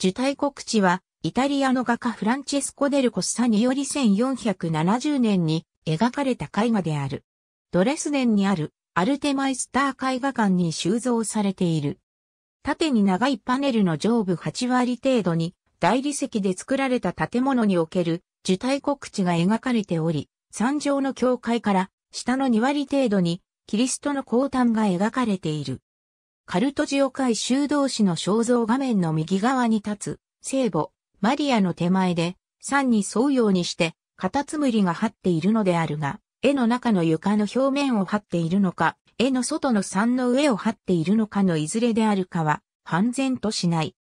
受胎告知は、イタリアの画家フランチェスコ・デル・コッサにより1470年に描かれた絵画である。ドレスデンにあるアルテマイスター絵画館に収蔵されている。縦に長いパネルの上部8割程度に大理石で作られた建物における受胎告知が描かれており、山上の教会から下の2割程度にキリストの降誕が描かれている。カルトジオ会修道士の肖像画面の右側に立つ、聖母、マリアの手前で、山に沿うようにして、カタツムリが張っているのであるが、絵の中の床の表面を張っているのか、絵の外の山の上を張っているのかのいずれであるかは、判然としない。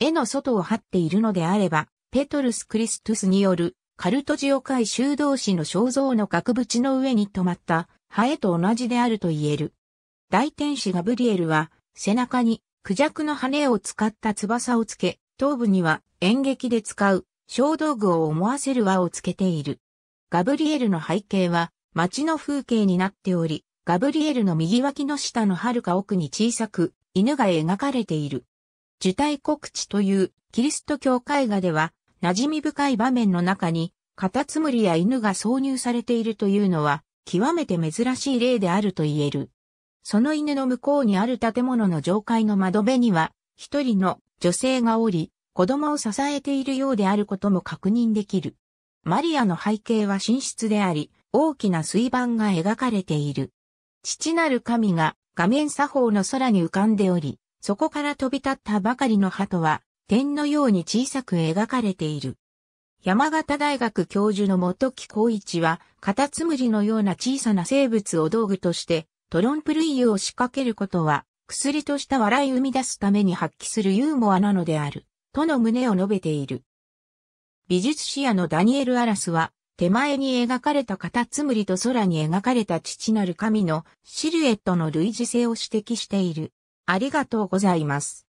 絵の外を張っているのであれば、ペトルス・クリストゥスによる、カルトジオ会修道士の肖像の額縁の上に止まった、ハエと同じであると言える。大天使ガブリエルは、背中にクジャクの羽を使った翼をつけ、頭部には演劇で使う小道具を思わせる輪をつけている。ガブリエルの背景は街の風景になっており、ガブリエルの右脇の下の遥か奥に小さく犬が描かれている。受胎告知というキリスト教絵画では馴染み深い場面の中にカタツムリや犬が挿入されているというのは極めて珍しい例であると言える。その犬の向こうにある建物の上階の窓辺には、一人の女性がおり、子供を支えているようであることも確認できる。マリアの背景は寝室であり、大きな水盤が描かれている。父なる神が画面左方の空に浮かんでおり、そこから飛び立ったばかりの鳩は、点のように小さく描かれている。山形大学教授の元木光一は、カタツムリのような小さな生物を道具として、トロンプルイユを仕掛けることは、薬とした笑い生み出すために発揮するユーモアなのである、との旨を述べている。美術史野のダニエル・アラスは、手前に描かれたカタツムリと空に描かれた父なる神のシルエットの類似性を指摘している。ありがとうございます。